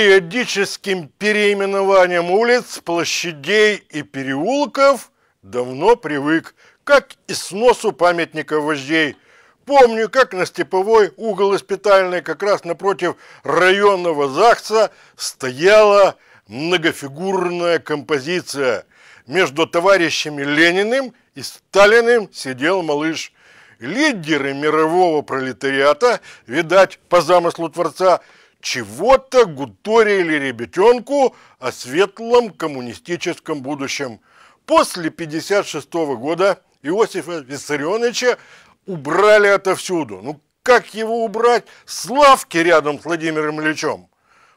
периодическим переименованием улиц, площадей и переулков давно привык, как и сносу памятников вождей. Помню, как на степовой угол испытальной, как раз напротив районного ЗАГСа, стояла многофигурная композиция. Между товарищами Лениным и Сталиным сидел малыш. Лидеры мирового пролетариата, видать, по замыслу Творца – чего-то гуторили ребятенку о светлом коммунистическом будущем. После 1956 года Иосифа Виссарионовича убрали отовсюду. Ну, как его убрать? Славки рядом с Владимиром Ильичем.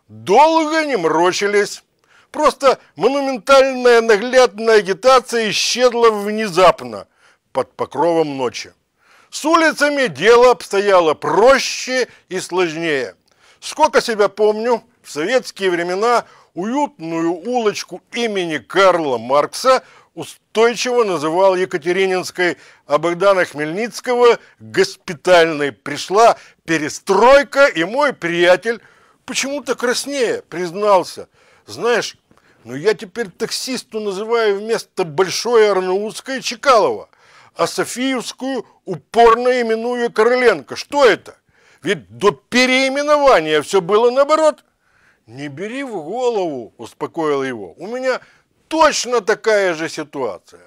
Долго не мрочились. Просто монументальная наглядная агитация исчезла внезапно под покровом ночи. С улицами дело обстояло проще и сложнее – Сколько себя помню, в советские времена уютную улочку имени Карла Маркса устойчиво называл Екатерининской, а Богдана Хмельницкого госпитальной пришла перестройка, и мой приятель почему-то краснее признался. Знаешь, ну я теперь таксисту называю вместо Большой Арнаутской Чекалова, а Софиевскую упорно именую Короленко. Что это? Ведь до переименования все было наоборот. Не бери в голову, успокоил его. У меня точно такая же ситуация.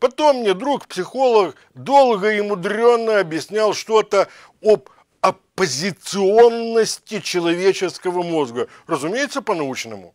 Потом мне друг-психолог долго и мудренно объяснял что-то об оппозиционности человеческого мозга. Разумеется, по-научному.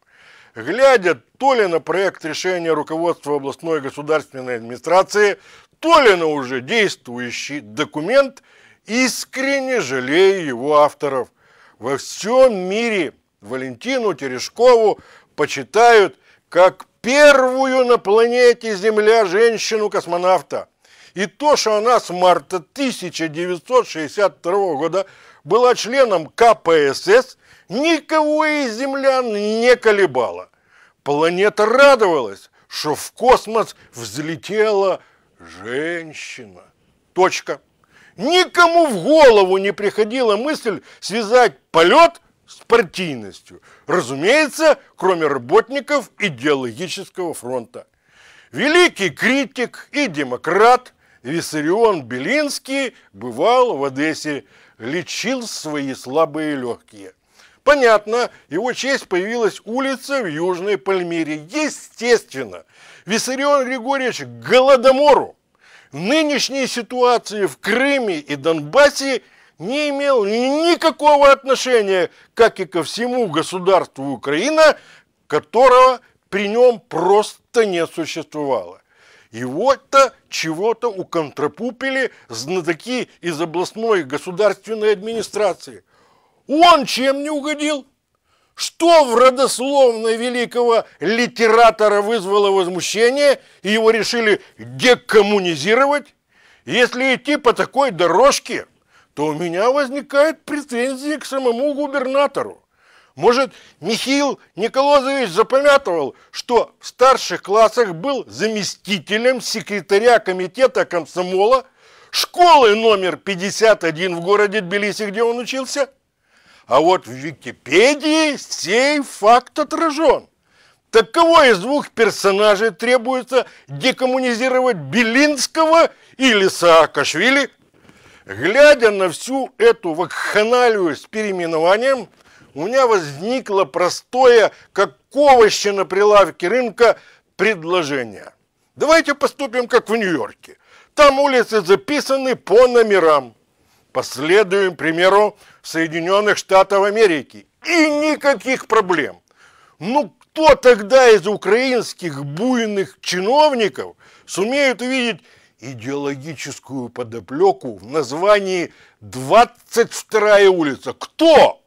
Глядя то ли на проект решения руководства областной государственной администрации, то ли на уже действующий документ – искренне жалею его авторов. Во всем мире Валентину Терешкову почитают как первую на планете Земля женщину-космонавта. И то, что она с марта 1962 года была членом КПСС, никого из землян не колебало. Планета радовалась, что в космос взлетела женщина. Точка. Никому в голову не приходила мысль связать полет с партийностью. Разумеется, кроме работников идеологического фронта. Великий критик и демократ Виссарион Белинский бывал в Одессе, лечил свои слабые легкие. Понятно, его честь появилась улица в Южной Пальмире. Естественно, Виссарион Григорьевич к Голодомору нынешней ситуации в Крыме и Донбассе не имел никакого отношения, как и ко всему государству Украина, которого при нем просто не существовало. И вот-то чего-то уконтропупили знатоки из областной государственной администрации. Он чем не угодил? Что в родословной великого литератора вызвало возмущение, и его решили декоммунизировать? Если идти по такой дорожке, то у меня возникает претензии к самому губернатору. Может, Михаил Николозович запомятывал, что в старших классах был заместителем секретаря комитета комсомола школы номер 51 в городе Тбилиси, где он учился – а вот в Википедии сей факт отражен. Так кого из двух персонажей требуется декоммунизировать Белинского или Саакашвили? Глядя на всю эту вакханалию с переименованием, у меня возникло простое, как овощи на прилавке рынка, предложение. Давайте поступим, как в Нью-Йорке. Там улицы записаны по номерам. Последуем примеру Соединенных Штатов Америки. И никаких проблем. Ну, кто тогда из украинских буйных чиновников сумеет увидеть идеологическую подоплеку в названии «22 улица»? Кто?